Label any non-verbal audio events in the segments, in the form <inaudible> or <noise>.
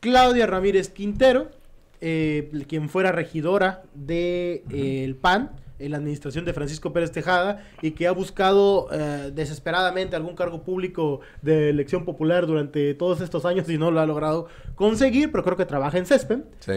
Claudia Ramírez Quintero, eh, quien fuera regidora del de, el PAN en la administración de Francisco Pérez Tejada y que ha buscado eh, desesperadamente algún cargo público de elección popular durante todos estos años y no lo ha logrado conseguir, pero creo que trabaja en CESPEM. Sí.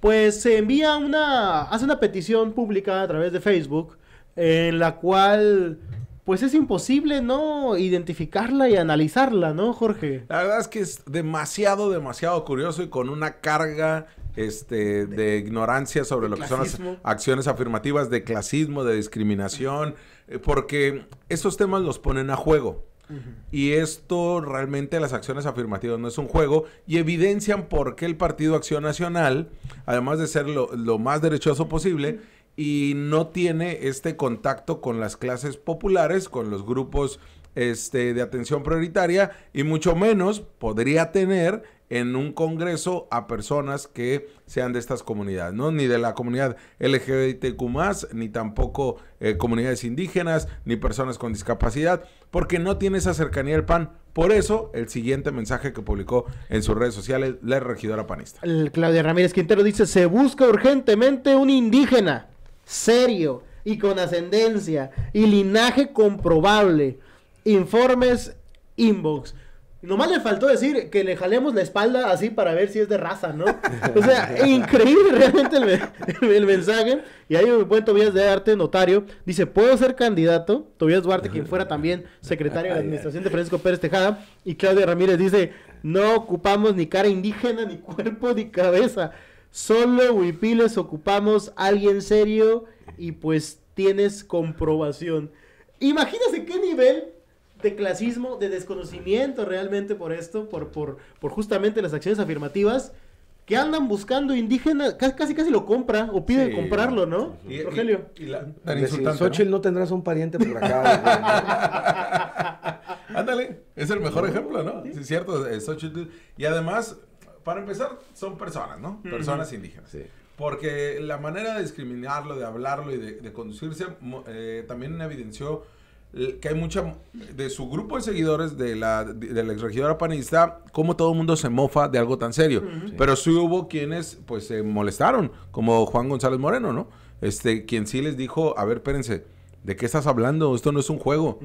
Pues se envía una, hace una petición pública a través de Facebook en la cual pues es imposible no identificarla y analizarla, ¿no, Jorge? La verdad es que es demasiado, demasiado curioso y con una carga este, de, ignorancia sobre lo que son las acciones afirmativas, de clasismo, de discriminación, eh, porque esos temas los ponen a juego. Y esto realmente las acciones afirmativas no es un juego y evidencian por qué el Partido Acción Nacional, además de ser lo, más derechoso posible, y no tiene este contacto con las clases populares, con los grupos este, de atención prioritaria y mucho menos podría tener en un congreso a personas que sean de estas comunidades, ¿no? Ni de la comunidad LGBTQ, ni tampoco eh, comunidades indígenas, ni personas con discapacidad, porque no tiene esa cercanía al PAN. Por eso, el siguiente mensaje que publicó en sus redes sociales la regidora panista. Claudia Ramírez Quintero dice: Se busca urgentemente un indígena serio y con ascendencia y linaje comprobable. Informes inbox. Nomás le faltó decir que le jalemos la espalda así para ver si es de raza, ¿no? O sea, <laughs> increíble realmente el, mensaje. Y ahí un buen Tobías de Arte, notario, dice, puedo ser candidato. Tobías Duarte, quien fuera también secretario de <laughs> Administración de Francisco Pérez Tejada. Y Claudia Ramírez dice, no ocupamos ni cara indígena, ni cuerpo, ni cabeza. Solo huipiles ocupamos a alguien serio y pues tienes comprobación. Imagínense qué nivel de clasismo, de desconocimiento realmente por esto, por, por, por justamente las acciones afirmativas que andan buscando indígenas, casi casi lo compra o pide comprarlo, ¿no? Rogelio. Y, la, Xochitl ¿no? tendrás un pariente por acá. <laughs> Ándale, es el mejor ejemplo, ¿no? ¿Sí? es cierto, eh, Y además, para empezar, son personas, ¿no? Personas indígenas. Porque la manera de discriminarlo, de hablarlo y de, conducirse eh, también evidenció eh, que hay mucha de su grupo de seguidores de la, del la exregidora panista, como todo el mundo se mofa de algo tan serio. Pero sí hubo quienes pues se molestaron, como Juan González Moreno, ¿no? Este, quien sí les dijo, a ver, espérense, ¿De qué estás hablando? Esto no es un juego.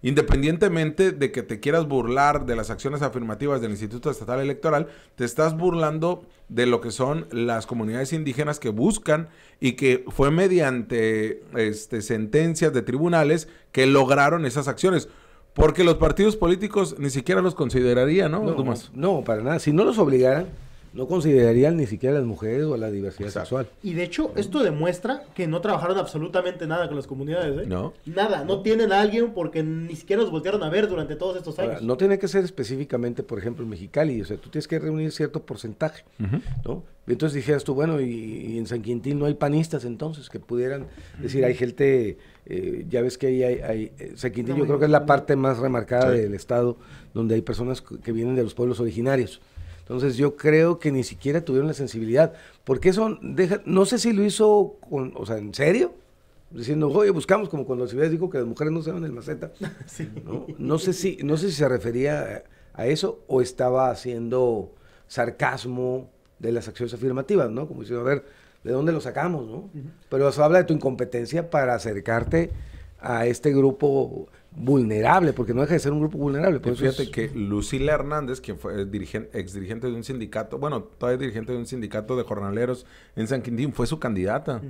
Independientemente de que te quieras burlar de las acciones afirmativas del Instituto Estatal Electoral, te estás burlando de lo que son las comunidades indígenas que buscan y que fue mediante este, sentencias de tribunales que lograron esas acciones. Porque los partidos políticos ni siquiera los consideraría, ¿no? no, para nada. Si no los obligaran, no considerarían ni siquiera las mujeres o la diversidad sexual. Y de hecho, esto demuestra que no trabajaron absolutamente nada con las comunidades. ¿eh? No. Nada, no. tienen a alguien porque ni siquiera los voltearon a ver durante todos estos años. no tiene que ser específicamente, por ejemplo, en Mexicali. O sea, tú tienes que reunir cierto porcentaje. ¿no? entonces dijeras tú, bueno, y, en San Quintín no hay panistas entonces que pudieran decir, hay gente, eh, ya ves que ahí hay, eh, San Quintín yo creo que es la parte más remarcada del estado donde hay personas que vienen de los pueblos originarios. Entonces yo creo que ni siquiera tuvieron la sensibilidad, porque eso deja, no sé si lo hizo, o sea, en serio, diciendo, oye, buscamos, como cuando Alcibiades dijo que las mujeres no se van el maceta. <laughs> ¿no? sé si, no sé si se refería a, eso o estaba haciendo sarcasmo de las acciones afirmativas, ¿no? Como diciendo, a ver, ¿de dónde lo sacamos, no? Pero eso habla de tu incompetencia para acercarte a este grupo vulnerable, porque no deja de ser un grupo vulnerable. fíjate que Lucila Hernández, quien fue eh, dirigente ex dirigente de un sindicato, bueno, todavía dirigente de un sindicato de jornaleros en San Quintín, fue su candidata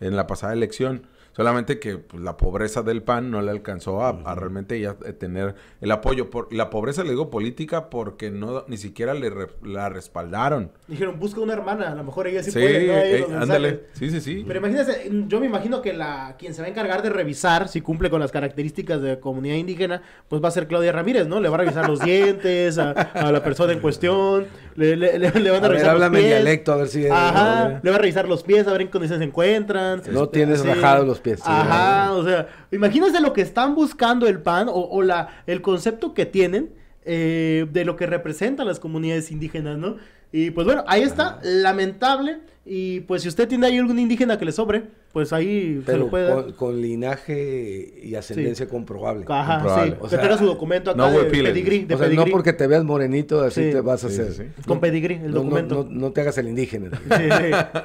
en la pasada elección. Solamente que pues, la pobreza del PAN no le alcanzó a, realmente ya eh, tener el apoyo. Por, la pobreza le digo política porque no ni siquiera le la respaldaron. Dijeron, busca una hermana, a lo mejor ella sí, puede. Eh, ándale. Sí, sí, sí. Pero imagínense, mm, yo me imagino que la quien se va a encargar de revisar si cumple con las características de comunidad indígena, pues va a ser Claudia Ramírez, ¿no? Le va a revisar los dientes a, la persona en cuestión, le, le, van a, revisar ver, los pies. dialecto, a ver si... Eh, Ajá, le va a revisar los pies, a ver en qué condiciones se encuentran. No tienes bajados rajados los o sea, imagínense lo que están buscando el PAN o, la, el concepto que tienen eh, de lo que representan las comunidades indígenas, ¿no? Y pues bueno, ahí está, lamentable y pues si usted tiene ahí algún indígena que le sobre, pues ahí se lo puede con, linaje y ascendencia comprobable. Ajá, sí. O sea, tenga su documento no de pedigrí. no porque te veas morenito, así te vas a hacer. Con pedigrí, el documento. No, te hagas el indígena. <laughs>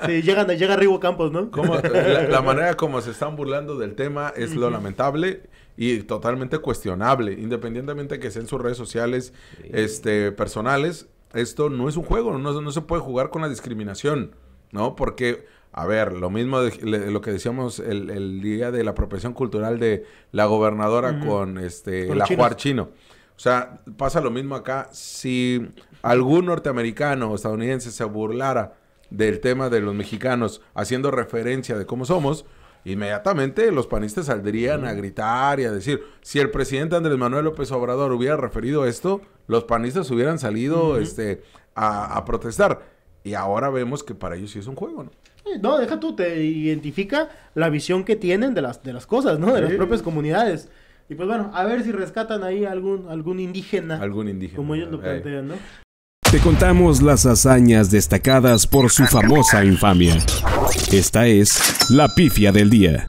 Sí, llegan, llega Rigo Campos, ¿no? <laughs> la, manera como se están burlando del tema es lo lamentable y totalmente cuestionable. Independientemente que sean sus redes sociales este, personales, esto no es un juego. No, no se puede jugar con la discriminación. ¿no? Porque, a ver, lo mismo lo que decíamos el, día de la apropiación cultural de la gobernadora con este la el ajuar chino. O sea, pasa lo mismo acá. Si algún norteamericano o estadounidense se burlara del tema de los mexicanos haciendo referencia de cómo somos, inmediatamente los panistas saldrían a gritar y a decir, si el presidente Andrés Manuel López Obrador hubiera referido esto, los panistas hubieran salido este, a, protestar. Y ahora vemos que para ellos sí es un juego, ¿no? No, deja tú, te identifica la visión que tienen de las, de las cosas, ¿no? De las propias comunidades. Y pues bueno, a ver si rescatan ahí algún, algún indígena. Algún indígena. Como ellos lo plantean, ¿no? Te contamos las hazañas destacadas por su famosa infamia. Esta es la pifia del día.